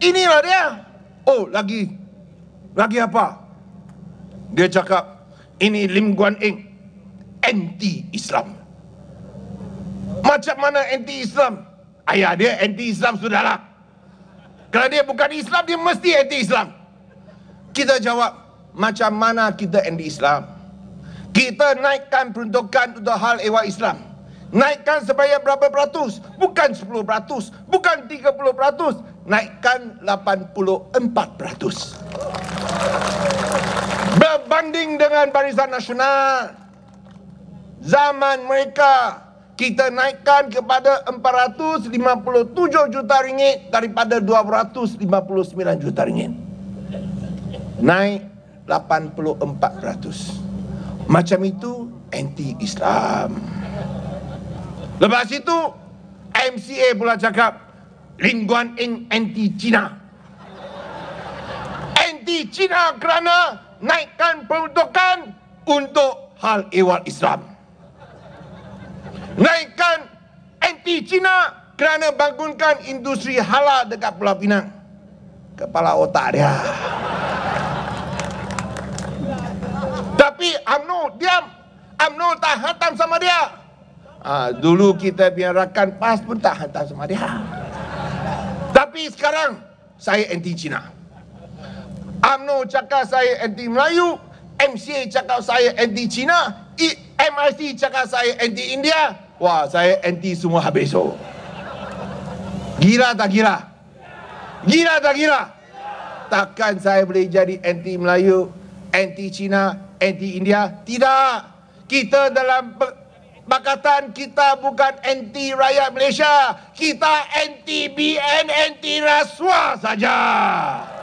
Inilah dia. Oh, lagi. Lagi apa? Dia cakap, ini Lim Guan Eng. Anti-Islam. Macam mana anti-Islam? Ayah dia anti-Islam sudahlah. Kalau dia bukan Islam, dia mesti anti-Islam. Kita jawab, macam mana kita anti-Islam? Kita naikkan peruntukan untuk hal ewa Islam. Naikkan sebanyak berapa peratus? Bukan 10 peratus. Bukan 30 peratus naikkan 84%. Berbanding dengan Barisan Nasional, zaman mereka kita naikkan kepada 457 juta ringgit daripada 259 juta ringgit. Naik 84%. Macam itu anti-Islam. Lepas itu MCA pula cakap Lin Guan anti Cina. Anti Cina kerana naikkan peruntukan untuk hal ehwal Islam. Naikkan anti Cina kerana bangunkan industri halal dekat Pulau Pinang. Kepala otak dia. Tapi UMNO diam. UMNO tak hantam sama dia. Ah, dulu kita biarkan PAS pun tak hantam sama dia. Tapi sekarang saya anti Cina. UMNO cakap saya anti Melayu, MCA cakap saya anti Cina, e MIC cakap saya anti India. Wah, saya anti semua habis oh. Gila tak gila? Gila tak gila? Takkan saya boleh jadi anti Melayu, anti Cina, anti India? Tidak. Kita dalam Pakatan kita bukan anti rakyat Malaysia. Kita anti BN, anti rasuah saja.